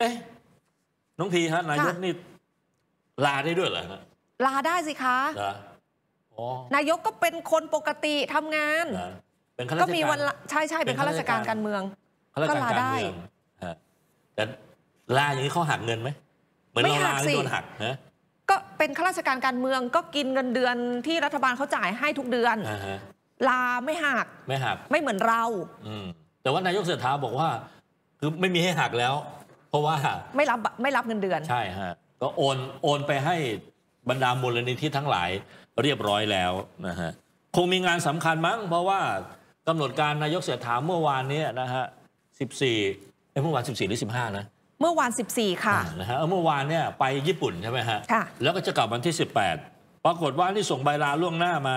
เอ๊ะน้องพีฮะนายกนี่ลาได้ด้วยเหรอฮะลาได้สิคะนายกก็เป็นคนปกติทำงานเป็นข้าราชการ็มีวันใช่ใช่เป็นข้าราชการการเมืองก็ลาได้แต่ลาอย่างนี้เขาหักเงินไหมเหมือนเราลาโดนหักนะก็เป็นข้าราชการการเมืองก็กินเงินเดือนที่รัฐบาลเขาจ่ายให้ทุกเดือนลาไม่หักไม่หักไม่เหมือนเรา อืแต่ว่านายกเสรษฐาบอกว่า คือไม่มีให้หักแล้วราะว่าไม่รับไม่รับเงินเดือน ใช่ฮะ ก็โอน โอนไปให้บรรดามูลนิธิทั้งหลายเรียบร้อยแล้วนะฮะคงมีงานสำคัญมั้งเพราะว่ากำหนดการนายกเสียถามเมื่อวานนี้นะฮะสี่ไอ้เมื่อวานสสิบี่หรือสิบห้านะ เมื่อวานสสิบี่ค่ะนะฮะเมื่อวานเนี่ยไปญี่ปุ่นใช่ไหมฮะ แล้วก็จะกลับวันที่สิบแปดปรากฏว่านี่ส่งใบลาล่วงหน้ามา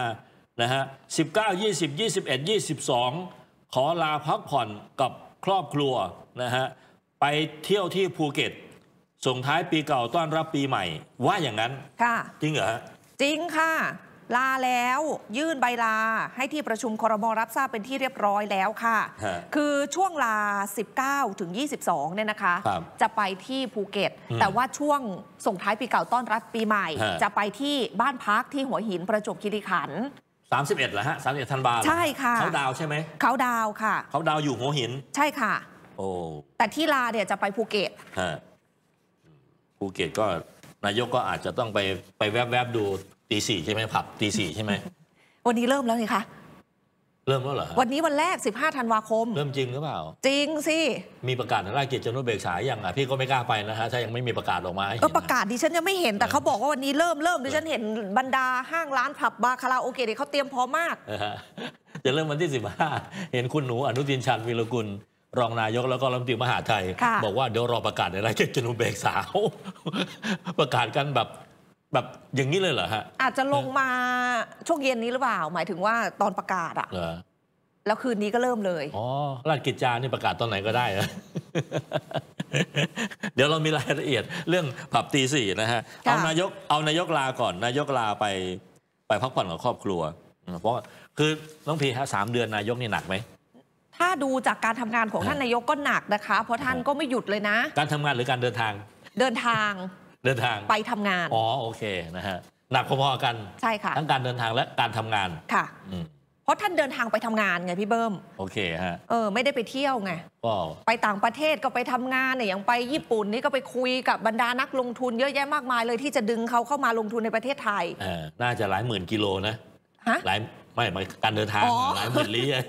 นะฮะสสสิิิบบบเเก้ายยยีี่่อ็ดี่สิบสองขอลาพักผ่อนกับครอบครัวนะฮะไปเที่ยวที่ภูเก็ต ส่งท้ายปีเก่าต้อนรับปีใหม่ ว่าอย่างนั้นค่ะจริงเหรอจริงค่ะ ลาแล้วยื่นใบลาให้ที่ประชุมครมรับทราบเป็นที่เรียบร้อยแล้วค่ะ คือช่วงลา 19ถึง22เนี่ยนะคะ จะไปที่ภูเก็ต แต่ว่าช่วงส่งท้ายปีเก่าต้อนรับปีใหม่ จะไปที่บ้านพักที่หัวหินประจวบคีรีขันธ์31เหรอฮะ31ธันวาใช่ค่ะเขาดาวใช่ไหมเขาดาวค่ะเขาดาวอยู่หัวหินใช่ค่ะ oh. แต่ที่ลาเนี่ยจะไปภูเก็ตฮะภูเก็ตก็นายกก็อาจจะต้องไปไปแวบๆดูตีสี่ใช่ไหมผับตีสี่ใช่ไหม วันนี้เริ่มแล้วนี่คะ เริ่มแล้วเหรอวันนี้วันแรก 15 ธันวาคมเริ่มจริงหรือเปล่า จริงสิ มีประกาศราชกิจจานุเบกษาอย่างอ่ะพี่ก็ไม่กล้าไปนะฮะถ้ายังไม่มีประกาศออกมาก็ประกาศดิฉันยังไม่เห็นแต่เขาบอกว่าวันนี้เริ่มเริ่มดิฉันเห็นบรรดาห้างร้านผับบาร์คาราโอเกะเขาเตรียมพร้อมมากจะเริ่มวันที่ 15 เห็นคุณหนูอนุทินชาญวีรกุลรองนายกแล้วก็รัฐมนตรีมหาไทย บอกว่าเดี๋ยวรอประกาศอะไรจะจนุเบกสาว ประกาศกันแบบแบบอย่างนี้เลยเหรอฮะอาจจะลงมาช่วงเย็นนี้หรือเปล่าหมายถึงว่าตอนประกาศอะแล้วคืนนี้ก็เริ่มเลยอ๋อราชกิจจานี่ประกาศตอนไหนก็ได้เดี๋ยวเรามีรายละเอียด เรื่องผับตีสี่นะฮะเอานายกเอานายกลา ก่อน นายกลาไป ไปพักผ่อนกับครอบครัวเพราะคือน้องพีฮะสามเดือนนายกนี่หนักไหมถ้าดูจากการทำงานของท่านนายกก็หนักนะคะ เพราะท่านก็ไม่หยุดเลยนะการทำงานหรือการเดินทางเดินทางเดินทางไปทำงานอ๋อโอเคนะฮะ หนักพอๆกันใช่ค่ะทั้งการเดินทางและการทำงานค่ะเพราะท่านเดินทางไปทำงานไงพี่เบิ้มโอเคฮะ เออ ไม่ได้ไปเที่ยวไงก็ไปต่างประเทศก็ไปทำงานเนี่ยอย่างไปญี่ปุ่นนี่ก็ไปคุยกับบรรดานักลงทุนเยอะแยะมากมายเลยที่จะดึงเขาเข้ามาลงทุนในประเทศไทยน่าจะหลายหมื่นกิโลนะหลายไม่ไม่การเดินทางหลายหมื่นลี้่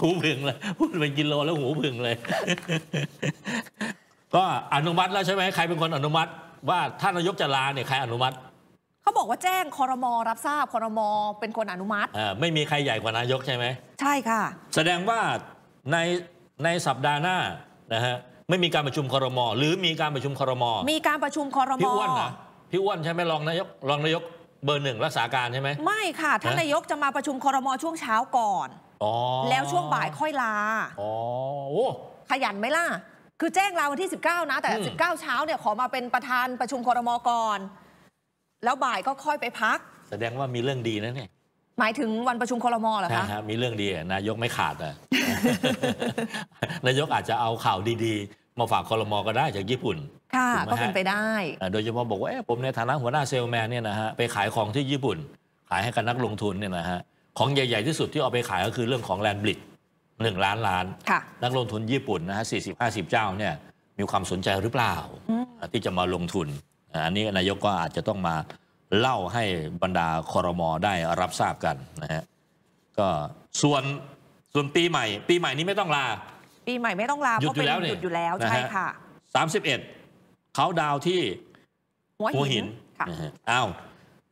หูพึงเลยพูดเป็นกิโลแล้วหูพึงเลย ก็อนุมัติแล้วใช่ไหมใครเป็นคนอนุมัติ ว่าท่านนายกจะลาเนี่ยใครอนุมัติ เขาบอกว่าแจ้งคอรมอรับทราบคอรมอเป็นคนอนุมัติไม่มีใครใหญ่กว่านายกใช่ไหม ใช่ค่ะ แสดงว่าในในสัปดาห์หน้านะฮะไม่มีการประชุมคอรมอหรือมีการประชุมคอรมอมีการประชุมคอรมอพี่อ้วนนะพี่อ้วนใช่ไหมรองนายกรองนายกเบอร์หนึ่งรักษาการใช่ไหม ไม่ค่ะท่านนายกจะมาประชุมคอรมอช่วงเช้าก่อนแล้วช่วงบ่ายค่อยลาอขยันไหมล่ะคือแจ้งลาวันที่ 19 นะ แต่ 19 เช้า เนี่ยขอมาเป็นประธานประชุมคอรมอก่อน แล้วบ่ายก็ค่อยไปพัก แสดงว่ามีเรื่องดีนะเนี่ยหมายถึงวันประชุมคอรมอเหรอคะมีเรื่องดีนายกไม่ขาดอะนายกอาจจะเอาข่าวดีมาฝากคอรมอก็ได้จากญี่ปุ่นค่ะก็เป็นไปได้ โดยเฉพาะบอกว่าผมในฐานะหัวหน้าเซลแมนเนี่ยนะฮะ ไปขายของที่ญี่ปุ่น ขายให้กับนักลงทุนเนี่ยนะฮะของใหญ่ ๆ ที่สุดที่เอาไปขายก็คือเรื่องของแลนบลิดหนึ่งล้านล้าน นักลงทุนญี่ปุ่นนะฮะสี่สิบห้าสิบเจ้าเนี่ยมีความสนใจหรือเปล่าที่จะมาลงทุน อันนี้ นายกก็อาจจะต้องมาเล่าให้บรรดาคอรมอได้รับทราบกันนะฮะก็ส่วนส่วนปีใหม่ ปีใหม่นี้ไม่ต้องลาปีใหม่ไม่ต้องลาหยุดอยู่แล้วเนี่ยหยุดอยู่แล้ว ใช่ค่ะสามสิบเอ็ดเขาดาวที่หัวหินอ้าว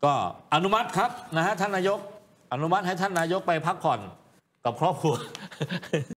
ก็อนุมัติครับ นะฮะท่านนายก อนุมัติให้ท่านนายกไปพักผ่อนกับครอบครัว